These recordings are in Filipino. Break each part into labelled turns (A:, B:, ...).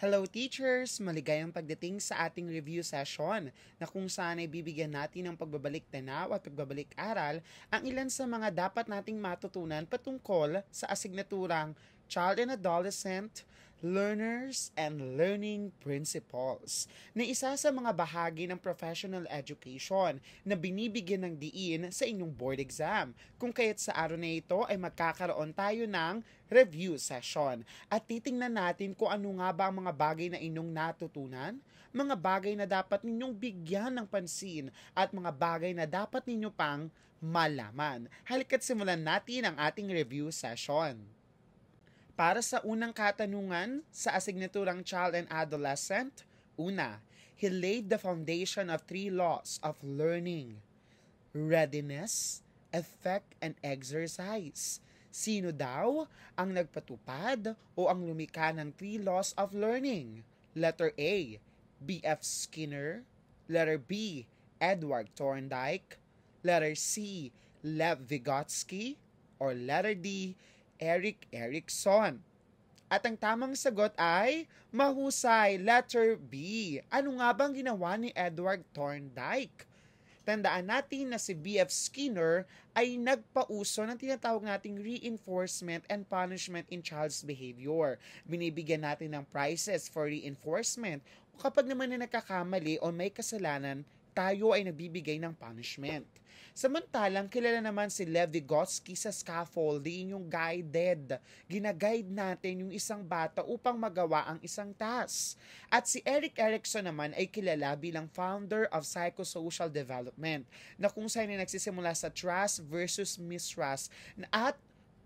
A: Hello teachers! Maligayang pagdating sa ating review session na kung saan ay bibigyan natin ng pagbabalik tanaw at pagbabalik aral ang ilan sa mga dapat nating matutunan patungkol sa asignaturang Child and Adolescent, learners and learning principles na isa sa mga bahagi ng professional education na binibigyan ng diin sa inyong board exam. Kung kaya't sa araw na ito ay magkakaroon tayo ng review session at titingnan natin kung ano nga ba ang mga bagay na inyong natutunan, mga bagay na dapat ninyong bigyan ng pansin at mga bagay na dapat ninyo pang malaman. Halika't simulan natin ang ating review session. Para sa unang katanungan sa asignaturang Child and Adolescent, una, he laid the foundation of three laws of learning. Readiness, effect, and exercise. Sino daw ang nagpatupad o ang lumika ng three laws of learning? Letter A, B.F. Skinner. Letter B, Edward Thorndike. Letter C, Lev Vygotsky. Or letter D, Eric Erickson. At ang tamang sagot ay mahusay, letter B. Ano nga bang ginawa ni Edward Thorndike? Tandaan natin na si B.F. Skinner ay nagpauso ng tinatawag nating reinforcement and punishment in child's behavior. Binibigyan natin ng prizes for reinforcement kapag naman na nagkakamali o may kasalanan, tayo ay nabibigay ng punishment. Samantalang kilala naman si Lev Vygotsky sa scaffolding yung guided. Ginaguide natin yung isang bata upang magawa ang isang task. At si Eric Erickson naman ay kilala bilang founder of psychosocial development na kung saan ay nagsisimula sa trust versus mistrust at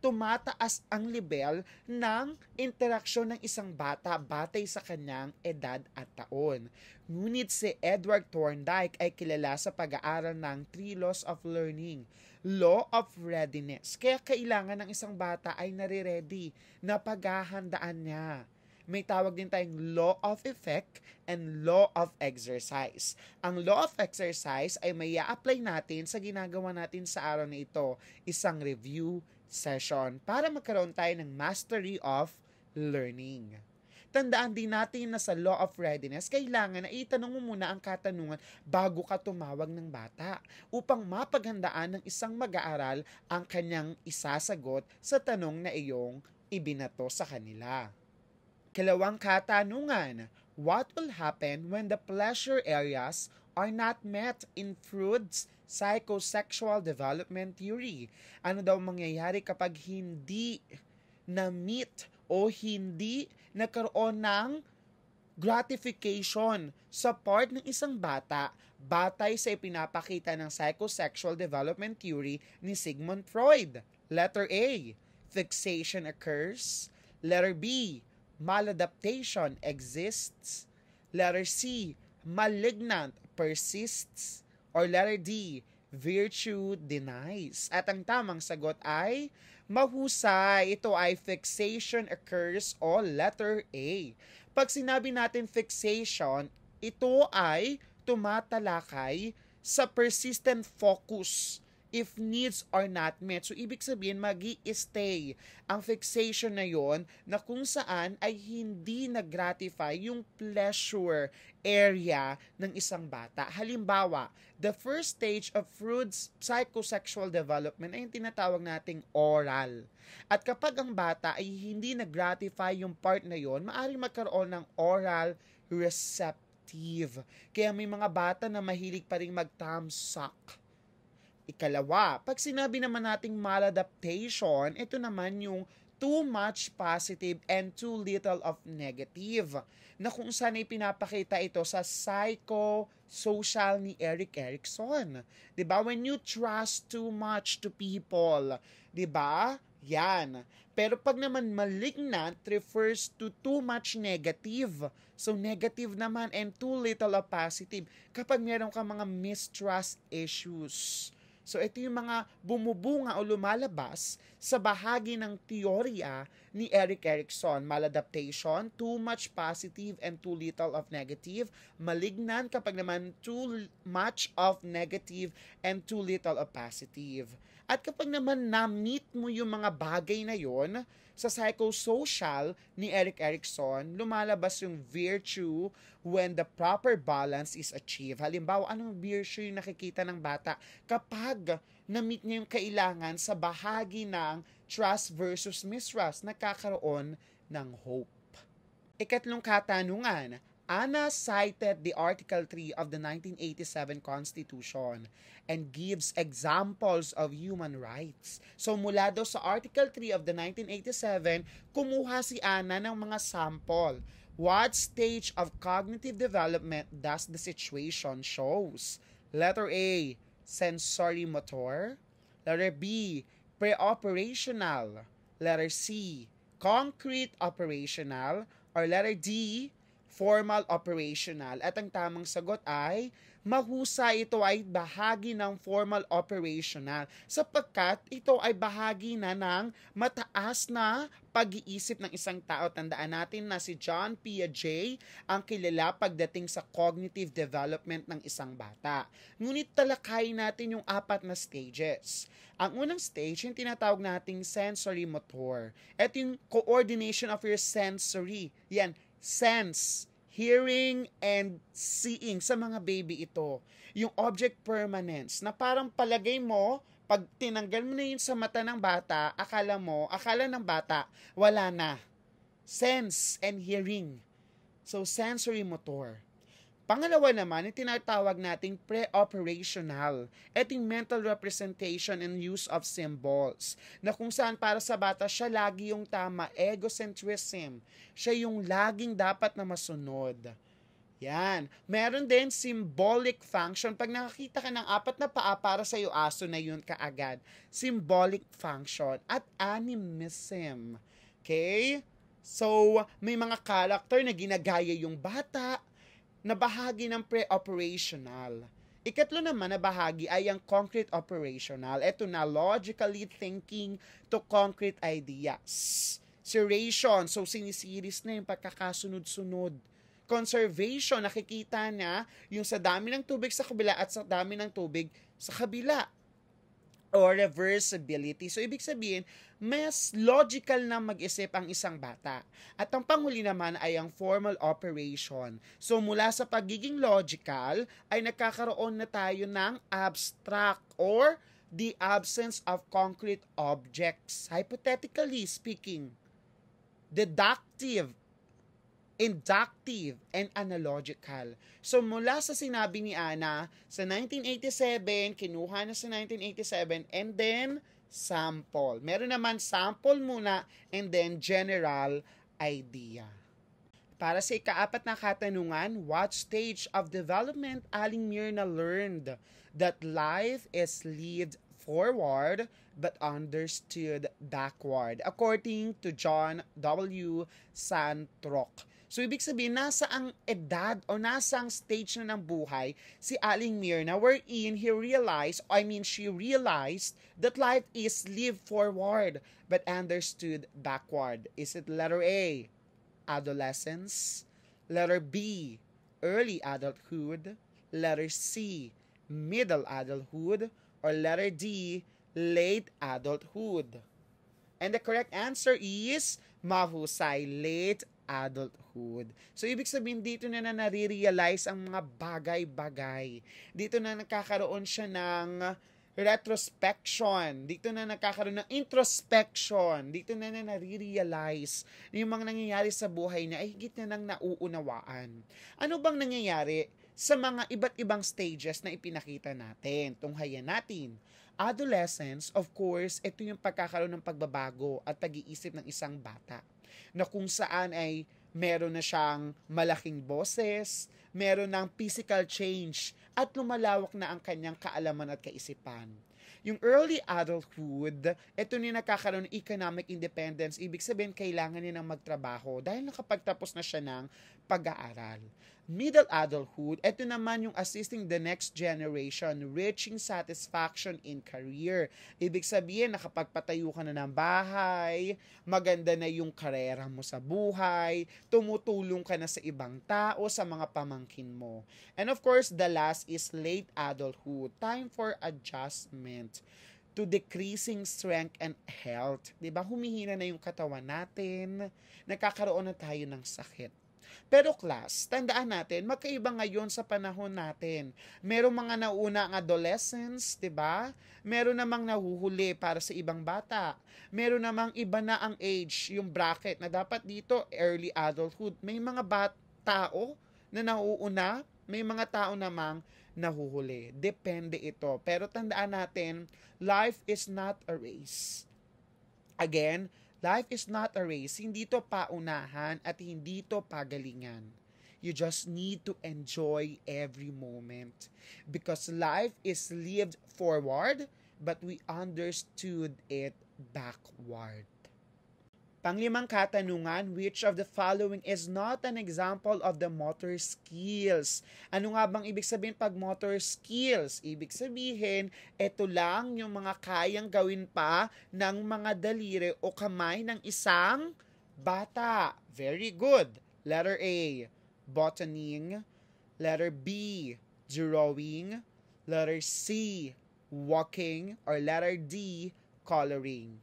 A: tumataas ang level ng interaksyon ng isang bata batay sa kanyang edad at taon. Ngunit si Edward Thorndike ay kilala sa pag-aaral ng Three Laws of Learning, Law of Readiness. Kaya kailangan ng isang bata ay nare-ready na paghahandaan niya may tawag din tayong law of effect and law of exercise. Ang law of exercise ay may apply natin sa ginagawa natin sa araw na ito. Isang review, session para magkaroon tayo ng mastery of learning. Tandaan din natin na sa law of readiness, kailangan na itanong mo muna ang katanungan bago ka tumawag ng bata upang mapaghandaan ng isang mag-aaral ang kanyang isasagot sa tanong na iyong ibinato sa kanila. Kalawang katanungan, what will happen when the pleasure areas are not met in Freud's psychosexual development theory. Ano daw mangyayari kapag hindi na-meet o hindi nagkaroon ng gratification sa part ng isang bata batay sa ipinapakita ng psychosexual development theory ni Sigmund Freud. Letter A, fixation occurs. Letter B, maladaptation exists. Letter C, malignant persists. Or letter D, virtue denies. At ang tamang sagot ay mahusay. Ito ay fixation occurs o letter A. Pag sinabi natin fixation, ito ay tumatalakay sa persistent focus if needs are not met. So, ibig sabihin, mag stay ang fixation na yon na kung saan ay hindi nag-gratify yung pleasure area ng isang bata. Halimbawa, the first stage of Freud's psychosexual development ay yung tinatawag nating oral. At kapag ang bata ay hindi nag-gratify yung part na yon, maaaring magkaroon ng oral receptive. Kaya may mga bata na mahilig pa rin mag-thumbs suck Ikalawa, pag sinabi naman nating maladaptation, ito naman yung too much positive and too little of negative na kung saan ay pinapakita ito sa psycho-social ni Eric Erickson. ba diba? When you trust too much to people, ba diba? Yan. Pero pag naman malignant refers to too much negative. So negative naman and too little of positive kapag meron ka mga mistrust issues. So ito yung mga bumubunga o lumalabas sa bahagi ng teorya ni Eric Erickson, maladaptation, too much positive and too little of negative, malignan kapag naman too much of negative and too little of positive. At kapag naman na-meet mo yung mga bagay na yon sa psychosocial ni Eric Erickson, lumalabas yung virtue when the proper balance is achieved. Halimbawa, anong virtue yung nakikita ng bata kapag na-meet niya yung kailangan sa bahagi ng trust versus mistrust, nagkakaroon ng hope. Ikatlong katanungan, Anna cited the Article 3 of the 1987 Constitution and gives examples of human rights. So mula daw sa Article 3 of the 1987, kumuha si Anna ng mga sample. What stage of cognitive development does the situation shows? Letter A, sensory motor. Letter B, preoperational. Letter C, concrete operational. Or letter D, formal, operational. At ang tamang sagot ay, mahusay ito ay bahagi ng formal operational sapagkat ito ay bahagi na ng mataas na pag-iisip ng isang tao. Tandaan natin na si John Piaget ang kilala pagdating sa cognitive development ng isang bata. Ngunit talakay natin yung apat na stages. Ang unang stage, yung tinatawag nating sensory motor. Ito yung coordination of your sensory. Yan, sense, hearing, and seeing. Sa mga baby ito, yung object permanence na parang palagay mo, pag tinanggal mo na yun sa mata ng bata, akala mo, akala ng bata, wala na. Sense and hearing. So, sensory motor. Pangalawa naman, yung tinatawag nating pre-operational. Ito mental representation and use of symbols, na kung saan para sa bata siya lagi yung tama, egocentrism. Siya yung laging dapat na masunod. Yan. Meron din symbolic function. Pag nakakita ka ng apat na paa para sa iyo, aso na yun kaagad. Symbolic function. At animism. Okay? So, may mga character na ginagaya yung bata, na bahagi ng pre-operational. Ikatlo naman na bahagi ay ang concrete operational. Ito na, logically thinking to concrete ideas. Serration, so sinisiris na yung pagkakasunod-sunod. Conservation, nakikita na yung sa dami ng tubig sa kabila at sa dami ng tubig sa kabila or reversibility. So, ibig sabihin, mas logical na mag-isip ang isang bata. At ang panghuli naman ay ang formal operation. So, mula sa pagiging logical, ay nakakaroon na tayo ng abstract or the absence of concrete objects. Hypothetically speaking, deductive inductive, and analogical. So mula sa sinabi ni Ana, sa 1987, kinuha na sa 1987, and then sample. Meron naman sample muna, and then general idea. Para sa ikaapat na katanungan, what stage of development Aling Mirna learned that life is lived forward but understood backward according to John W. Santrock. So, ibig sabihin, nasa ang edad o nasa ang stage na ng buhay si Aling Mirna wherein he realized, I mean, she realized that life is live forward but understood backward. Is it letter A, adolescence? Letter B, early adulthood? Letter C, middle adulthood? Or letter D, late adulthood? And the correct answer is mahusay late adulthood. So, ibig sabihin, dito na na nare-realize ang mga bagay-bagay. Dito na nakakaroon siya ng retrospection. Dito na nakakaroon ng introspection. Dito na na nare-realize na yung mga nangyayari sa buhay niya ay higit na nang nauunawaan. Ano bang nangyayari sa mga iba't ibang stages na ipinakita natin? Tunghayan natin Adolescence, of course, ito yung pagkakaroon ng pagbabago at pag-iisip ng isang bata na kung saan ay meron na siyang malaking boses, meron ng physical change, at lumalawak na ang kanyang kaalaman at kaisipan. Yung early adulthood, ito na nakakaroon ng economic independence. Ibig sabihin, kailangan niya ng magtrabaho dahil nakapagtapos na siya ng pag-aaral middle adulthood, ito naman yung assisting the next generation, reaching satisfaction in career. Ibig sabihin, nakapagpatayo ka na ng bahay, maganda na yung karera mo sa buhay, tumutulong ka na sa ibang tao, sa mga pamangkin mo. And of course, the last is late adulthood, time for adjustment to decreasing strength and health. 'Di ba? Humihina na yung katawan natin, nagkakaroon na tayo ng sakit. Pero class, tandaan natin, magkaiba ngayon sa panahon natin. Merong mga nauna ang adolescence, 'di ba? Meron namang nahuhuli para sa ibang bata. Meron namang iba na ang age, yung bracket na dapat dito early adulthood. May mga bat tao na nauuna, may mga tao namang nahuhuli. Depende ito. Pero tandaan natin, life is not a race. Again, Life is not a race. Hindi to paunahan at hindi to pagalingan. You just need to enjoy every moment. Because life is lived forward, but we understood it backward. Panglimang katanungan, which of the following is not an example of the motor skills? Ano nga bang ibig sabihin pag motor skills? Ibig sabihin, ito lang yung mga kayang gawin pa ng mga daliri o kamay ng isang bata. Very good. Letter A, botaning. Letter B, drawing. Letter C, walking. Or letter D, coloring.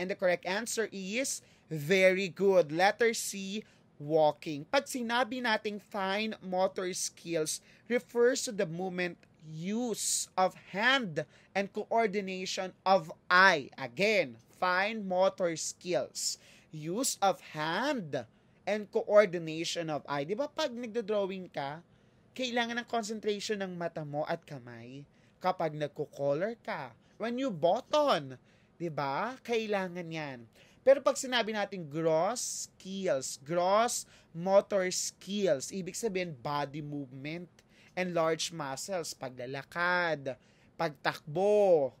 A: And the correct answer is very good. Letter C, walking. Pag sinabi nating fine motor skills, refers to the movement use of hand and coordination of eye. Again, fine motor skills. Use of hand and coordination of eye. Di ba pag nagdo-drawing ka, kailangan ng concentration ng mata mo at kamay. Kapag nagko-color ka, when you button, 'Di ba? Kailangan 'yan. Pero pag sinabi natin gross skills, gross motor skills, ibig sabihin body movement and large muscles, paglalakad, pagtakbo,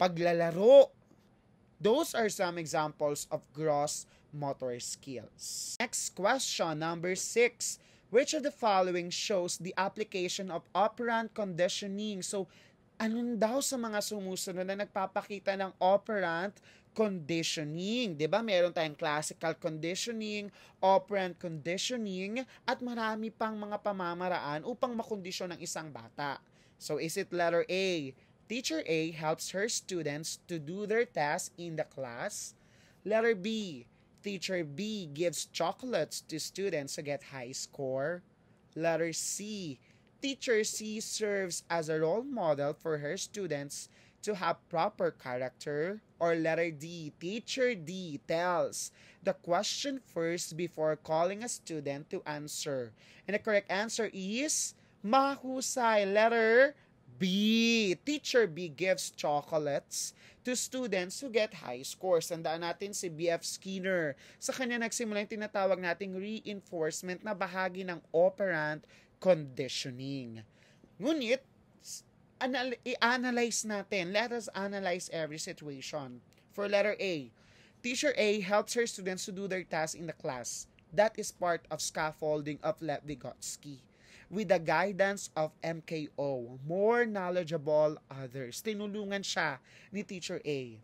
A: paglalaro. Those are some examples of gross motor skills. Next question, number six. Which of the following shows the application of operant conditioning? So, ano daw sa mga sumusunod na nagpapakita ng operant conditioning, 'di ba? Meron tayong classical conditioning, operant conditioning at marami pang mga pamamaraan upang makondisyon ng isang bata. So is it letter A? Teacher A helps her students to do their tasks in the class. Letter B, Teacher B gives chocolates to students to get high score. Letter C, teacher C serves as a role model for her students to have proper character? Or letter D, teacher D tells the question first before calling a student to answer. And the correct answer is mahusay. Letter B, teacher B gives chocolates to students who get high scores. Tandaan natin si B.F. Skinner. Sa kanya nagsimula yung tinatawag nating reinforcement na bahagi ng operant conditioning. Ngunit, anal- i-analyze natin. Let us analyze every situation. For letter A, teacher A helps her students to do their tasks in the class. That is part of scaffolding of Vygotsky. With the guidance of MKO, more knowledgeable others. Tinulungan siya ni Teacher A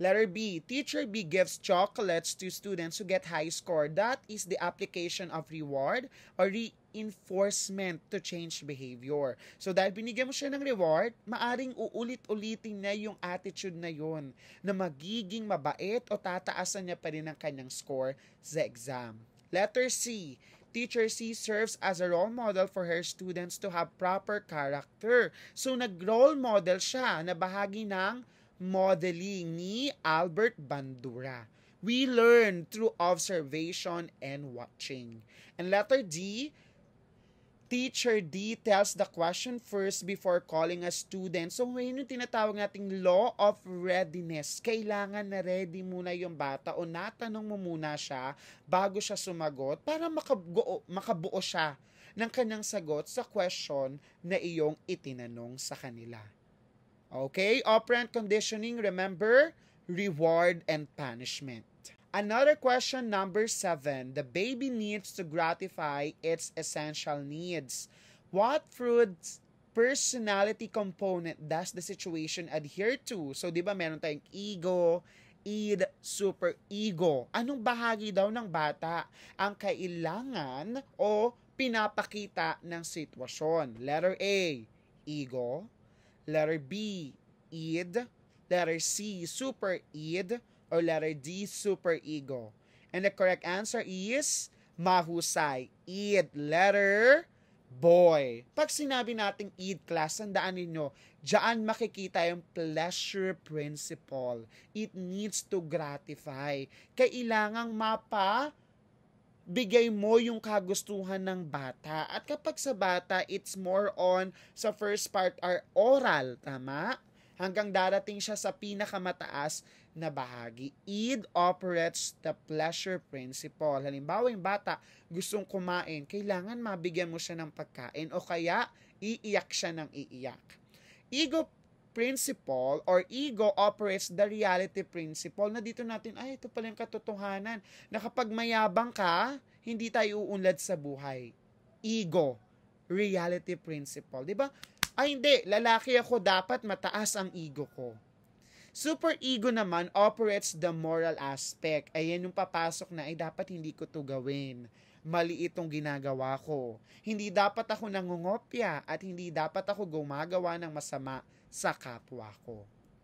A: Letter B, teacher B gives chocolates to students who get high score. That is the application of reward or reinforcement to change behavior. So dahil binigyan mo siya ng reward, maaring uulit-ulitin na yung attitude na yon na magiging mabait o tataasan niya pa rin ang kanyang score sa exam. Letter C, Teacher C serves as a role model for her students to have proper character. So nag-role model siya na bahagi ng modeling ni Albert Bandura. We learn through observation and watching. And letter D, teacher D tells the question first before calling a student. So, ngayon yung tinatawag nating law of readiness. Kailangan na ready muna yung bata o natanong mo muna siya bago siya sumagot para makabuo, makabuo siya ng kanyang sagot sa question na iyong itinanong sa kanila. Okay, operant conditioning, remember, reward and punishment. Another question, number seven. The baby needs to gratify its essential needs. What fruits personality component does the situation adhere to? So, di ba meron tayong ego, id, super ego. Anong bahagi daw ng bata ang kailangan o pinapakita ng sitwasyon? Letter A, ego. Letter B, id, Letter C, Super id, Or letter D, Super Ego. And the correct answer is mahusay. Eid. Letter boy. Pag sinabi nating id class, tandaan ninyo, dyan makikita yung pleasure principle. It needs to gratify. Kailangang mapa bigay mo yung kagustuhan ng bata. At kapag sa bata, it's more on sa first part are oral, tama? Hanggang darating siya sa pinakamataas na bahagi. It operates the pleasure principle. Halimbawa, yung bata gustong kumain, kailangan mabigyan mo siya ng pagkain o kaya iiyak siya ng iiyak. Ego principle or ego operates the reality principle na dito natin, ay, ito pala yung katotohanan na kapag mayabang ka, hindi tayo uunlad sa buhay. Ego, reality principle. Di ba? Ay hindi, lalaki ako, dapat mataas ang ego ko. Super ego naman operates the moral aspect. Ayan yung papasok na, ay dapat hindi ko to gawin. Mali itong ginagawa ko. Hindi dapat ako nangungopya at hindi dapat ako gumagawa ng masama sa kapwa ko.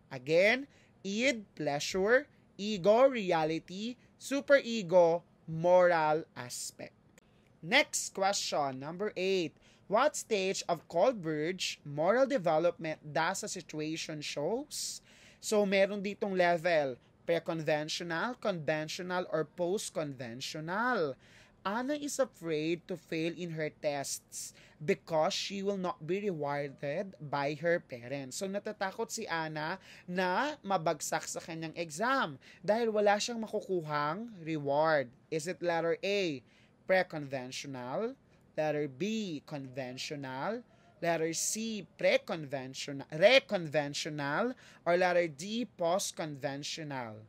A: Again, id, pleasure, ego, reality, superego, moral aspect. Next question, number 8. What stage of Colbridge moral development does a situation shows? So, meron ditong level, pre-conventional, conventional, or post-conventional. Anna is afraid to fail in her tests because she will not be rewarded by her parents. So natatakot si Anna na mabagsak sa kanyang exam dahil wala siyang makukuhang reward. Is it letter A, preconventional? Letter B, conventional? Letter C, preconventional, reconventional? Or letter D, postconventional?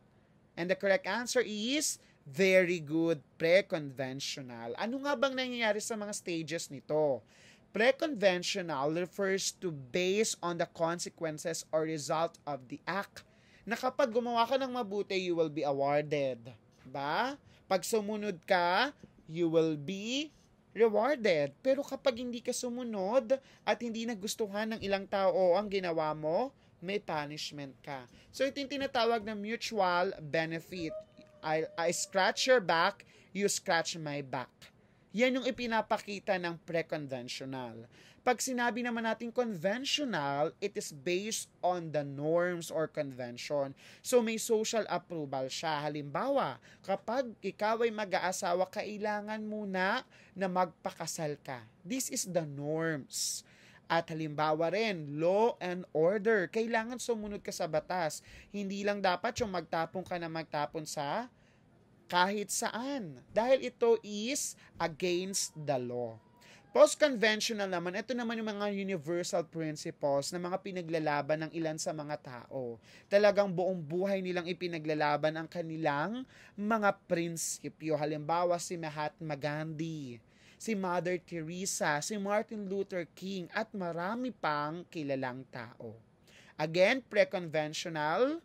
A: And the correct answer is very good pre-conventional. Ano nga bang nangyayari sa mga stages nito? Pre-conventional refers to based on the consequences or result of the act na kapag gumawa ka ng mabuti, you will be awarded. Ba? Pag sumunod ka, you will be rewarded. Pero kapag hindi ka sumunod at hindi nagustuhan ng ilang tao ang ginawa mo, may punishment ka. So ito yung tinatawag na mutual benefit. I, I scratch your back, you scratch my back. Yan yung ipinapakita ng pre-conventional. Pag sinabi naman natin conventional, it is based on the norms or convention. So may social approval siya. Halimbawa, kapag ikaw ay mag-aasawa, kailangan muna na magpakasal ka. This is the norms. At halimbawa rin, law and order. Kailangan sumunod ka sa batas. Hindi lang dapat yung magtapon ka na magtapon sa kahit saan. Dahil ito is against the law. Post-conventional naman, ito naman yung mga universal principles na mga pinaglalaban ng ilan sa mga tao. Talagang buong buhay nilang ipinaglalaban ang kanilang mga prinsipyo. Halimbawa si Mahatma Gandhi si Mother Teresa, si Martin Luther King, at marami pang kilalang tao. Again, pre-conventional,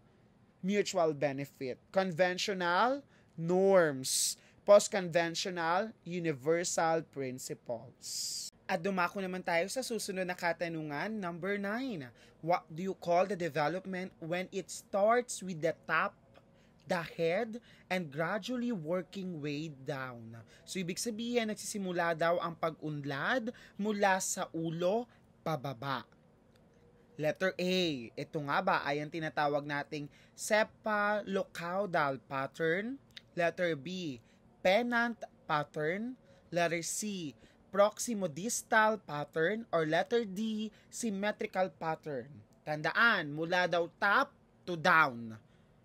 A: mutual benefit. Conventional, norms. Post-conventional, universal principles. At dumako naman tayo sa susunod na katanungan, number 9. What do you call the development when it starts with the top the head and gradually working way down. So ibig sabihin nagsisimula daw ang pag-unlad mula sa ulo pababa. Letter A. Ito nga ba ay ang tinatawag nating cephaloccaudal pattern? Letter B. Pennant pattern? Letter C. Proximodistal pattern? Or letter D. Symmetrical pattern? Tandaan, mula daw top to down.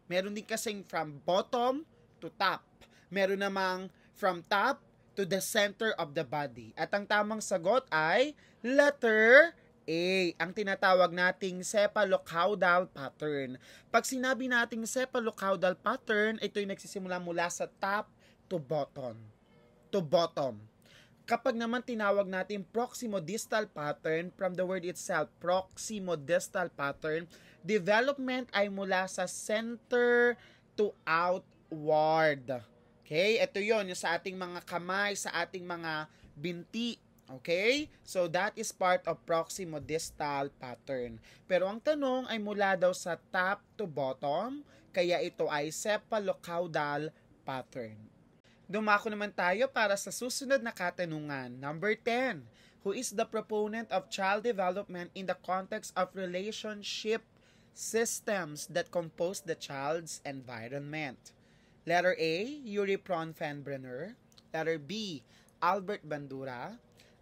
A: Meron din kasing from bottom to top. Meron namang from top to the center of the body. At ang tamang sagot ay letter A, ang tinatawag nating cephalocaudal pattern. Pag sinabi nating cephalocaudal pattern, ito'y nagsisimula mula sa top to bottom. To bottom. Kapag naman tinawag natin proximodistal pattern, from the word itself, proximodistal pattern, Development ay mula sa center to outward. Okay? Ito yon yung sa ating mga kamay, sa ating mga binti. Okay? So, that is part of proximodistal pattern. Pero ang tanong ay mula daw sa top to bottom, kaya ito ay cephalocaudal pattern. Dumako naman tayo para sa susunod na katanungan. Number 10, who is the proponent of child development in the context of relationship systems that compose the child's environment. Letter A, Yuri Pronfenbrenner. Letter B, Albert Bandura.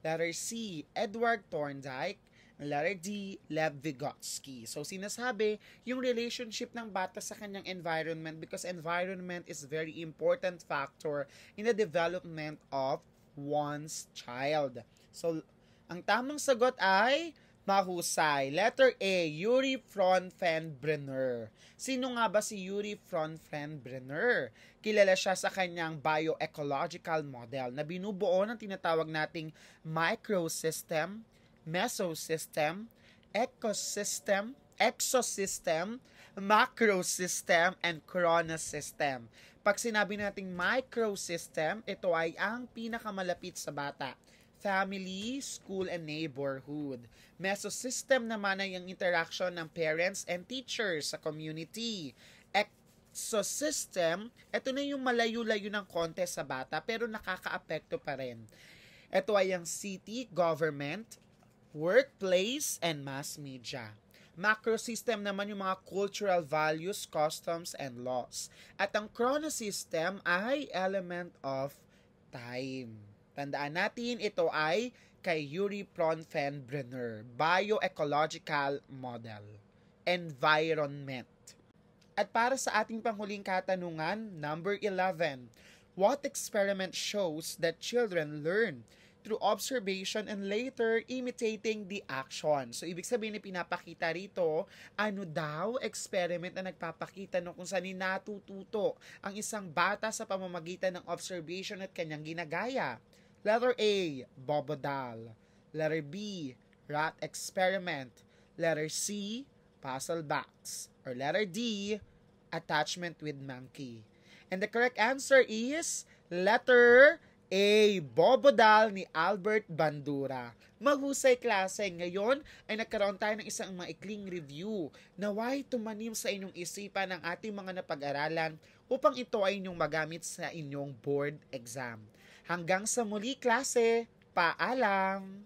A: Letter C, Edward Thorndike. Letter D, Lev Vygotsky. So, sinasabi yung relationship ng bata sa kanyang environment because environment is very important factor in the development of one's child. So, ang tamang sagot ay Mahusay. Letter A, Yuri Fronfenbrenner. Sino nga ba si Yuri Fronfenbrenner? Kilala siya sa kanyang bioecological model na binubuo ng tinatawag nating microsystem, mesosystem, ecosystem, exosystem, macrosystem, and chronosystem. Pag sinabi nating microsystem, ito ay ang pinakamalapit sa bata family, school, and neighborhood. Mesosystem naman ay ang interaction ng parents and teachers sa community. Exosystem, ito na yung malayo-layo ng konti sa bata pero nakakaapekto pa rin. Ito ay ang city, government, workplace, and mass media. Macrosystem naman yung mga cultural values, customs, and laws. At ang chronosystem ay element of time. Tandaan natin, ito ay kay Yuri Bronfenbrenner, Bioecological Model, Environment. At para sa ating panghuling katanungan, number 11, what experiment shows that children learn through observation and later imitating the action. So, ibig sabihin na pinapakita rito, ano daw experiment na nagpapakita no kung saan natututo ang isang bata sa pamamagitan ng observation at kanyang ginagaya. Letter A, Bobodal. Letter B, Rat Experiment. Letter C, Puzzle Box. Or letter D, Attachment with Monkey. And the correct answer is letter A, Bobodal ni Albert Bandura. Maghusay klase, ngayon ay nagkaroon tayo ng isang maikling review na why tumanim sa inyong isipan ng ating mga napag-aralan upang ito ay inyong magamit sa inyong board exam. Hanggang sa muli klase, paalam!